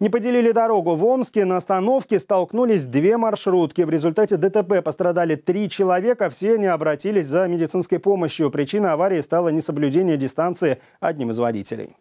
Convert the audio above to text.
Не поделили дорогу. В Омске на остановке столкнулись две маршрутки. В результате ДТП пострадали три человека. Все они обратились за медицинской помощью. Причина аварии стала несоблюдение дистанции одним из водителей.